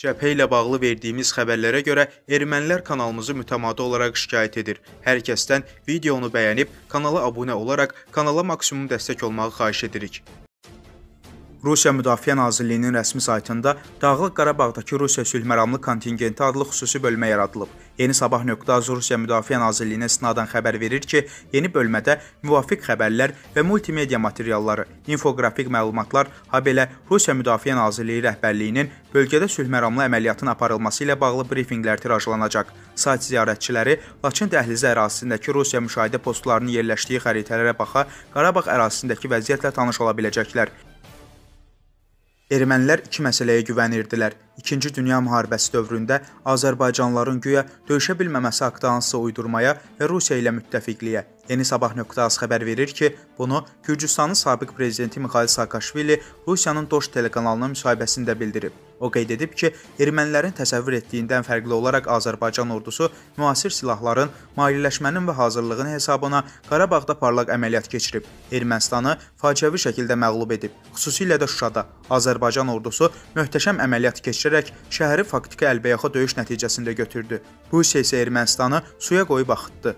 Cəbhə ilə bağlı verdiyimiz xəbərlərə görə ermənilər kanalımızı mütəmadi olaraq şikayət edir. Hər kəsdən videonu bəyənib, kanala abunə olaraq kanala maksimum dəstək olmağı xahiş edirik. Rusiya Müdafiə Nazirliyinin rəsmi saytında Dağlıq Qarabağdakı Rusiya sülhməramlı kontingenti adlı xüsusi bölmə yaradılıb. Yeni Sabah.az Rusiya Müdafiə Nazirliyinə istinadən xəbər verir ki, yeni bölmədə müvafiq xəbərlər və multimedia materialları, infoqrafik məlumatlar, habelə Rusiya Müdafiə Nazirliyi rəhbərliyinin bölgədə sülhməramlı əməliyyatın aparılması ilə bağlı brifinqlər tirajlanacaq. Sayt ziyarətçiləri Laçın dəhlizi ərazisindəki Rusiya müşahidə postlarının yerləşdiyi xəritələrə baxa Qarabağ ərazisindəki vəziyyətlə tanış ola biləcəklər. Ermənilər iki məsələyə güvənirdilər. İkinci Dünya müharibəsi dövründə Azərbaycanlıların güya döyüşə bilməməsi haqqında hansısa uydurmaya və Rusiya ilə müttəfiqliyə. Yeni Sabah.az xəbər verir ki, bunu Gürcüstanın sabiq prezidenti Mixail Saakashvili Rusiyanın Doş telekanalına müsahibəsində bildirib. O qeyd edib ki, ermənilərin təsəvvür etdiyindən fərqli olaraq Azərbaycan ordusu müasir silahların, maliyyələşmənin və hazırlığın hesabına Qarabağda parlaq əməliyyat keçirib, Ermənistanı faciəvi şəkildə məğlub edib. Xüsusilə də Şuşada Azərbaycan ordusu möhtəşəm əməliyyat keçirərək şəhəri faktiki əlbəyaxa döyüş nəticəsində götürdü. Rusiya isə Ermənistanı suya qoyub axıtdı.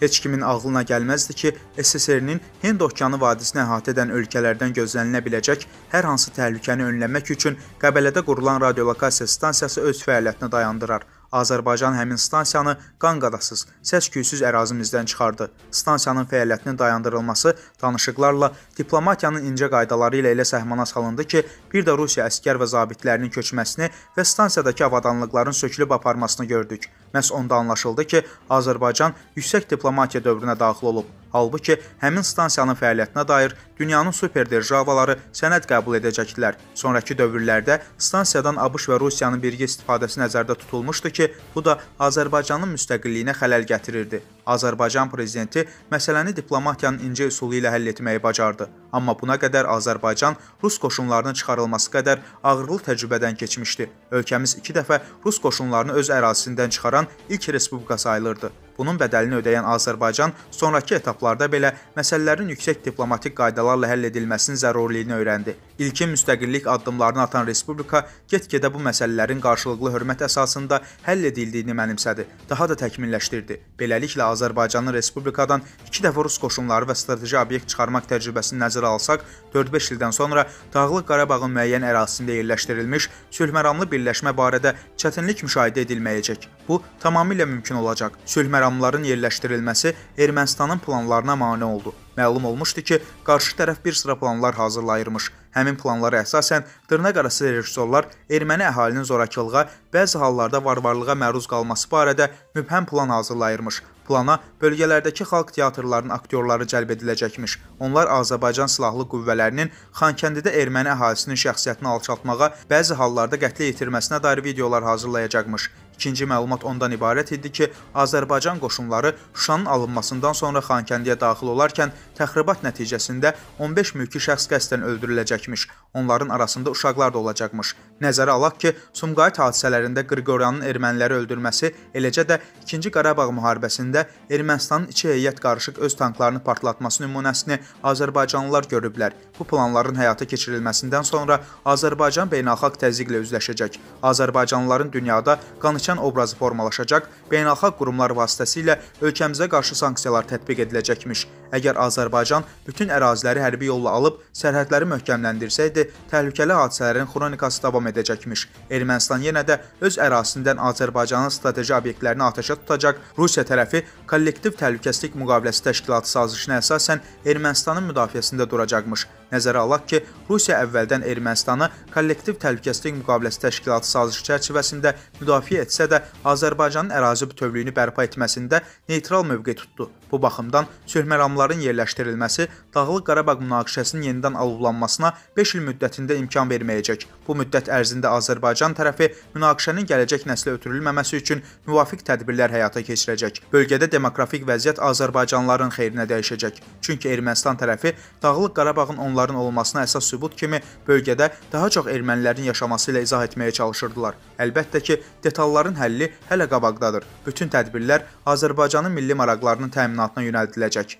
Heç kimin ağlına gəlməzdi ki, SSRİ-nin Hind okeanı vadisini əhatə edən ölkələrdən gözlənilə biləcək hər hansı təhlükəni önləmək üçün Qəbələdə qurulan radiolokasiya stansiyası öz fəaliyyətini dayandırar. Azərbaycan həmin stansiyanı qanqadasız, səs-küysüz ərazimizdən çıxardı. Stansiyanın fəaliyyətinin dayandırılması danışıqlarla diplomatiyanın incə qaydaları ilə elə səhmana salındı ki, bir də Rusiya əskər və zabitlərinin köçməsini və stansiyadakı avadanlıqların sökülüb aparmasını gördük. Məhz onda anlaşıldı ki, Azərbaycan yüksək diplomatiya dövrünə daxil olub. Halbuki həmin stansiyanın fəaliyyətinə dair dünyanın superdержavaları sənəd qəbul edəcəkdilər. Sonrakı dövrlərdə stansiyadan ABŞ və Rusiyanın birgə istifadəsi nəzərdə tutulmuşdu ki, bu da Azərbaycanın müstəqilliyinə xələl gətirirdi. Azərbaycan prezidenti məsələni diplomatiyanın incə üsulu ilə həll etməyi bacardı. Amma buna qədər Azərbaycan rus qoşunlarının çıxarılması qədər ağırlı təcrübədən keçmişdi. Ölkəmiz 2 dəfə rus qoşunlarını öz ərazisindən çıxaran ilk respublika sayılırdı. Bunun bədəlini ödəyən Azərbaycan sonrakı etaplarda belə məsələlərin yüksək diplomatik qaydalarla həll edilməsinin zərurliyini öyrəndi. İlkin müstəqillik addımlarını atan respublika get-gedə bu məsələlərin qarşılıqlı hörmət əsasında həll edildiyini mənimsədi, daha da təkmilləşdirdi. Beləliklə Azərbaycanın respublikadan 2 dəfə rus qoşunları və strateji obyekt çıxarmaq təcrübəsini nəzərə alsaq, 4-5 ildən sonra Dağlıq Qarabağın müəyyən ərazisində yerləşdirilmiş sülhməramlı birləşmə barədə çətinlik müşahidə edilməyəcək bu tamamilə mümkün olacaq. Sülh məramlarının yerləşdirilməsi Ermənistanın planlarına mane oldu. Məlum olmuşdu ki, qarşı tərəf bir sıra planlar hazırlayırmış. Həmin planlara əsasən dırnaq arası rejissorlar erməni əhalinin zorakılığa, bəzi hallarda varvarlığa məruz qalması barədə mübhəm plan hazırlayırmış. Plana bölgələrdəki xalq teatrlarının aktyorları cəlb ediləcəkmiş. Onlar Azərbaycan silahlı qüvvələrinin Xankəndidə erməni əhalisinin şəxsiyyətini alçaltmağa, bəzi hallarda qətlə yetirməsinə dair videolar hazırlayacaqmış. İkinci məlumat ondan ibarət idi ki, Azərbaycan qoşunları Şuşanın alınmasından sonra Xankəndiyə daxil olarkən təxribat nəticəsində 15 mülki şəxs qəsdən öldürüləcəkmiş. Onların arasında uşaqlar da olacaqmış. Nəzərə alaq ki, Sumqayıt hadisələrində Qırqoryanın erməniləri öldürməsi, eləcə də 2-ci Qarabağ müharibəsində Ermənistanın iki heyət qarışıq öz tanklarını partlatması nümunəsini Azərbaycanlılar görüblər. Bu planların həyata keçirilməsindən sonra Azərbaycan beynəlxalq təzyiqlə üzləşəcək. Azərbaycanlıların dünyada qanıçan obrazı formalaşacaq, beynəlxalq qurumlar vasitəsilə ölkəmizə qarşı sanksiyalar tətbiq ediləcəkmiş. Əgər Azərbaycan bütün əraziləri hərbi yolla alıb sərhədləri möhkəmləndirsəydi, təhlükəli hadisələrin xronikası davam edəcəkmiş. Ermənistan yenə də öz ərazisindən Azərbaycanın strateji obyektlərini atəşə tutacaq. Rusiya tərəfi kollektiv təhlükəsizlik müqaviləsi təşkilatı sazişinə əsasən Ermənistanın müdafiəsində duracaqmış. Nəzərə alaq ki, Rusiya əvvəldən Ermənistanı kollektiv təhlükəsizlik müqaviləsi təşkilatı sazişi çərçivəsində müdafiə etsə də, Azərbaycanın ərazi bütövlüyünü bərpa etməsində neytral mövqe tutdu. Bu baxımdan çölməramların yerləşdirilməsi Dağlıq Qarabağ münaqişəsinin yenidən alovlanmasına 5 il müddətində imkan verməyəcək. Bu müddət ərzində Azərbaycan tərəfi münaqişənin gələcək nəslə ötürülməməsi üçün müvafiq tədbirlər həyata keçirəcək. Bölgədə demoqrafik vəziyyət azərbaycanlıların xeyrinə dəyişəcək. Çünki Ermənistan tərəfi Dağlıq Qarabağın onların olmasına əsas sübut kimi bölgədə daha çox ermənilərin yaşaması ilə izah etməyə çalışırdılar. Əlbəttə ki, detalların həlli hələ qabaqdadır. Bütün tədbirlər Azərbaycanın milli maraqlarının təminatı təminatına yönəldiləcək.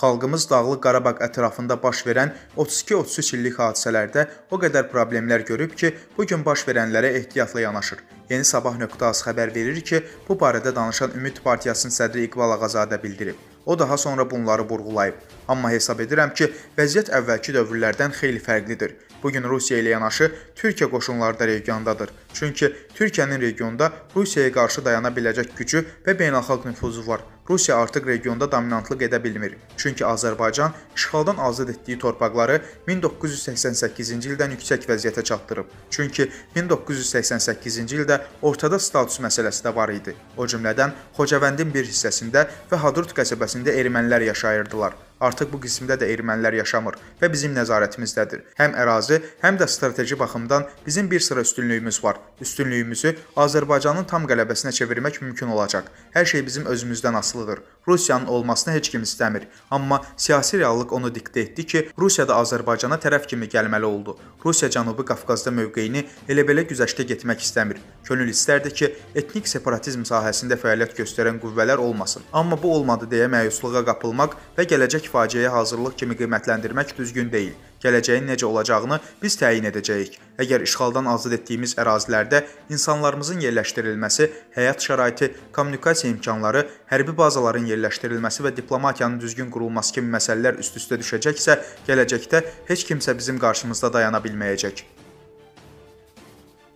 Xalqımız Dağlıq Qarabağ ətrafında baş verən 32-33 illik hadisələrdə o qədər problemlər görüb ki, bu gün baş verənlərə ehtiyatla yanaşır. Yeni Sabah.az xəbər verir ki, bu barədə danışan Ümid Partiyasının sədri İqbal Ağazadə bildirib. O daha sonra bunları vurğulayıb. Amma hesab edirəm ki, vəziyyət əvvəlki dövrlərdən xeyli fərqlidir. Bu gün Rusiya ilə yanaşı Türkiyə qoşunları da regiondadır. Çünki Türkiyənin regionda Rusiyaya qarşı dayana biləcək gücü və beynəlxalq nüfuzu var. Rusiya artıq regionda dominantlıq edə bilmir. Çünki Azərbaycan işğaldan azad etdiyi torpaqları 1988-ci ildən yüksək vəziyyətə çatdırıb. Çünki 1988-ci ildə ortada status məsələsi də var idi. O cümlədən Xocavəndin bir hissəsində və Hadrut qəsəbəsində ermənilər yaşayırdılar. Artıq bu qismdə də ermənilər yaşamır və bizim nəzarətimizdədir. Həm ərazi, həm də strateji baxımdan bizim bir sıra üstünlüyümüz var. Üstünlüyümüzü Azərbaycanın tam qələbəsinə çevirmək mümkün olacaq. Hər şey bizim özümüzdən asılıdır. Rusiyanın olmasını heç kim istəmir, amma siyasi reallıq onu diktə etdi ki, Rusiya da Azərbaycana tərəf kimi gəlməli oldu. Rusiya Cənubi Qafqazda mövqeyini elə-belə güzəştə getmək istəmir. Könül istərdi ki, etnik separatizm sahəsində fəaliyyət göstərən qüvvələr olmasın. Amma bu olmadı deyə məyusluğa qapılmaq və gələcək tək faciəyə hazırlıq kimi qiymətləndirmək düzgün deyil. Gələcəyin necə olacağını biz təyin edəcəyik. Əgər işğaldan azad etdiyimiz ərazilərdə insanlarımızın yerləşdirilməsi, həyat şəraiti, kommunikasiya imkanları, hərbi bazaların yerləşdirilməsi və diplomatiyanın düzgün qurulması kimi məsələlər üst-üstə düşəcəksə, gələcəkdə heç kimsə bizim qarşımızda dayana bilməyəcək.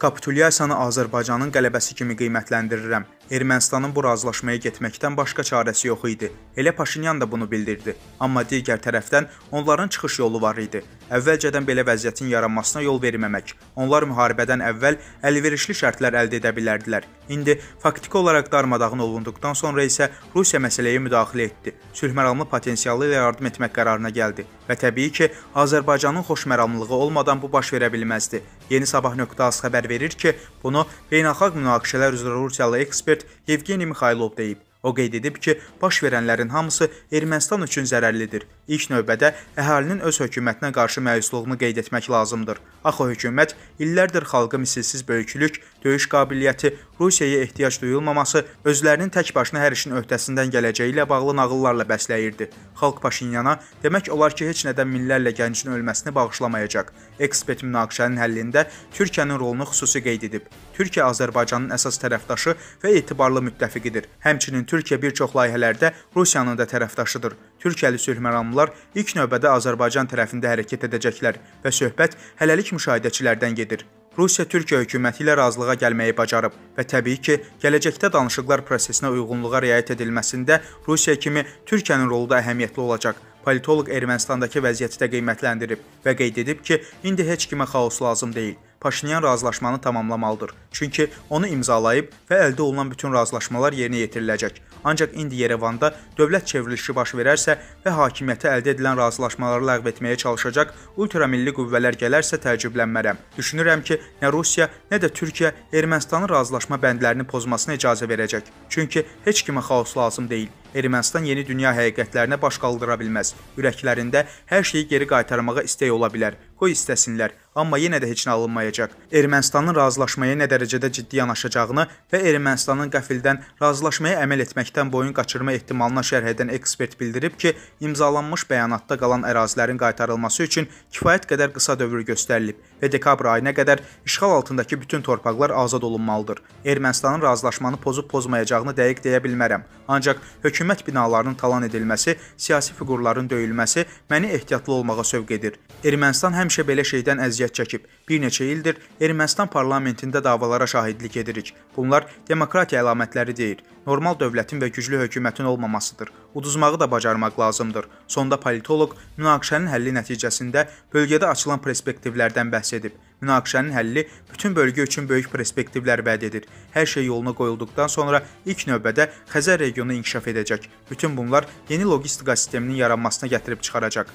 Kapitulyasiyanı Azərbaycanın qələbəsi kimi qiymətləndirirəm. Ermənistanın bu razılaşmaya getməkdən başqa çarəsi yox idi. Elə Paşinyan da bunu bildirdi. Amma digər tərəfdən onların çıxış yolu var idi. Əvvəlcədən belə vəziyyətin yaranmasına yol verməmək. Onlar müharibədən əvvəl əlverişli şərtlər əldə edə bilərdilər. İndi faktiki olaraq darmadağın olunduqdan sonra isə Rusiya məsələyə müdaxilə etdi. Sülhməramlı potensialı ilə yardım etmək qərarına gəldi və təbii ki, Azərbaycanın xoşməramlığı olmadan bu baş verə bilməzdi. Yeni Sabah.az xəbər verir ki, bunu beynəlxalq münaqişələr üzrə Rusiyalı ekspert ekspert Yevgeniy Mixaylov deyib. O qeyd edib ki, baş verənlərin hamısı Ermənistan üçün zərərlidir. İlk növbədə əhalinin öz hökumətinə qarşı məyusluğunu qeyd etmək lazımdır. Axı hökumət illərdir xalqı misilsiz böyüklük, döyüş qabiliyyəti, Rusiyaya ehtiyac duyulmaması, özlərinin tək başına hər işin öhdəsindən gələcəyi ilə bağlı nağıllarla bəsləyirdi. Xalq Paşinyana demək olar ki, heç nədən minlərlə gəncin ölməsini bağışlamayacaq. Ekspert münaqişənin həllində Türkiyənin rolunu xüsusi qeyd edib. Türkiyə Azərbaycanın əsas tərəfdaşı və etibarlı müttəfiqidir. Həmçinin Türkiyə bir çox layihələrdə Rusiyanın da tərəfdaşıdır. Türkiyəli sülhməramlılar ilk növbədə Azərbaycan tərəfində hərəkət edəcəklər və söhbət hələlik müşahidəçilərdən gedir. Rusiya Türkiyə hökuməti ilə razılığa gəlməyi bacarıb və təbii ki, gələcəkdə danışıqlar prosesinə uyğunluğa riayət edilməsində Rusiya kimi Türkiyənin rolu da əhəmiyyətli olacaq. Politoloq Ermənistandakı vəziyyəti də qiymətləndirib və qeyd edib ki, indi heç kimə xaos lazım deyil. Paşinyan razılaşmanı tamamlamalıdır. Çünki onu imzalayıb və əldə olunan bütün razılaşmalar yerinə yetiriləcək. Ancaq indi Yerevanda dövlət çevrilişi baş verərsə və hakimiyyəti əldə edilən razılaşmaları ləğv etməyə çalışacaq ultramilli qüvvələr gələrsə təəccüblənmərəm. Düşünürəm ki, nə Rusiya, nə də Türkiyə Ermənistanın razılaşma bəndlərini pozmasına icazə verəcək. Çünki heç kimə xaos lazım deyil. Ermənistan yeni dünya həqiqətlərinə baş qaldıra bilməz. Ürəklərində hər şeyi geri qaytarmağa istək ola bilər. Qoy istəsinlər, amma yenə də heç nə alınmayacaq. Ermənistanın razılaşmaya nə dərəcədə ciddi yanaşacağını və Ermənistanın qəfildən razılaşmaya əməl etməkdən boyun qaçırma ehtimalına şərh edən ekspert bildirib ki, imzalanmış bəyanatda qalan ərazilərin qaytarılması üçün kifayət qədər qısa dövr göstərilib və dekabr ayına qədər işğal altındakı bütün torpaqlar azad olunmalıdır. Ermənistanın razılaşmanı pozub-pozmayacağını dəqiq deyə bilmərəm, ancaq hökumət hökumət binalarının talan edilməsi, siyasi fiqurların döyülməsi məni ehtiyatlı olmağa sövq edir. Ermənistan həmişə belə şeydən əziyyət çəkib. Bir neçə ildir Ermənistan parlamentində davalara şahidlik edirik. Bunlar demokratiya əlamətləri deyil, normal dövlətin və güclü hökumətin olmamasıdır. Uduzmağı da bacarmaq lazımdır. Sonda politoloq münaqişənin həlli nəticəsində bölgədə açılan perspektivlərdən bəhs edib. Münaqişənin həlli bütün bölgə üçün böyük perspektivlər vəd edir. Hər şey yoluna qoyulduqdan sonra ilk növbədə Xəzər regionu inkişaf edəcək. Bütün bunlar yeni logistika sisteminin yaranmasına gətirib çıxaracaq.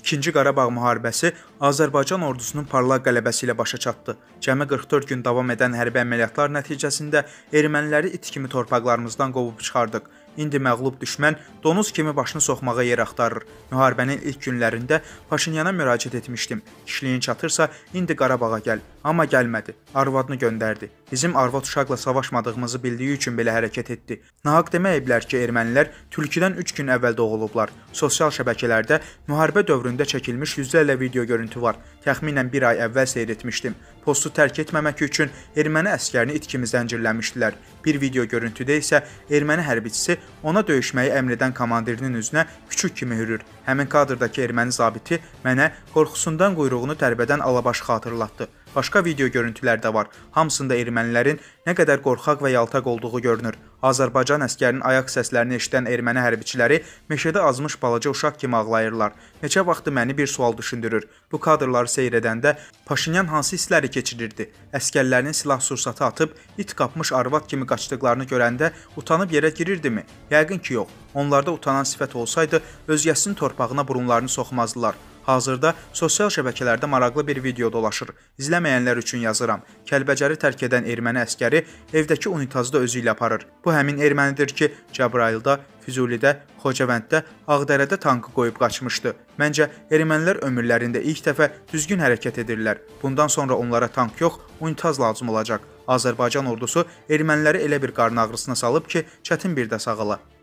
İkinci Qarabağ müharibəsi Azərbaycan ordusunun parlaq qələbəsi ilə başa çatdı. Cəmi 44 gün davam edən hərbi əməliyyatlar nəticəsində erməniləri it kimi torpaqlarımızdan qovub çıxardıq. İndi məğlub düşmən donuz kimi başını soxmağa yer axtarır. Müharibənin ilk günlərində Paşinyana müraciət etmişdim. Kişliyin çatırsa indi Qarabağa gəl. Amma gəlmədi. Arvadını göndərdi. Bizim arvad uşaqla savaşmadığımızı bildiyi üçün belə hərəkət etdi. Nahaq deməyə bilər ki, ermənilər tülküdən 3 gün əvvəl doğulublar. Sosial şəbəkələrdə müharibə dövründə çəkilmiş yüzlərlə video görüntü var. Təxminən 1 ay əvvəl seyr etmişdim postu tərk etməmək üçün erməni əskərini itkimi zəncirləmişdilər. Bir video görüntüdə isə erməni hərbiçisi ona döyüşməyi əmr edən komandirinin üzünə küçük kimi hürür. Həmin kadrdakı erməni zabiti mənə qorxusundan quyruğunu tərbədən alabaş xatırlatdı. Başqa video görüntülər də var. Hamsında ermənilərin nə qədər qorxaq və yaltaq olduğu görünür. Azərbaycan əskərinin ayaq səslərini eşidən erməni hərbiçiləri meşədə azmış balaca uşaq kimi ağlayırlar. Neçə vaxtı məni bir sual düşündürür. Bu kadrları seyr edəndə Paşinyan hansı hissləri keçirirdi? Əskərlərinin silah sursatı atıb it qapmış arvad kimi qaçdıqlarını görəndə utanıb yerə girirdimi? Yəqin ki, yox. Onlarda utanan sifət olsaydı, özgəsinin torpağına burunlarını soxmazdılar. Hazırda sosial şəbəkələrdə maraqlı bir video dolaşır. İzləməyənlər üçün yazıram. Kəlbəcəri tərk edən erməni əskəri evdəki unitazda özü ilə aparır. Bu həmin ermənidir ki, Cəbrayılda, Füzulidə, Xocavənddə, Ağdərədə tankı qoyub qaçmışdı. Məncə ermənilər ömürlərində ilk dəfə düzgün hərəkət edirlər. Bundan sonra onlara tank yox, unitaz lazım olacaq. Azərbaycan ordusu erməniləri elə bir qarın ağrısına salıb ki, çətin bir də sağala.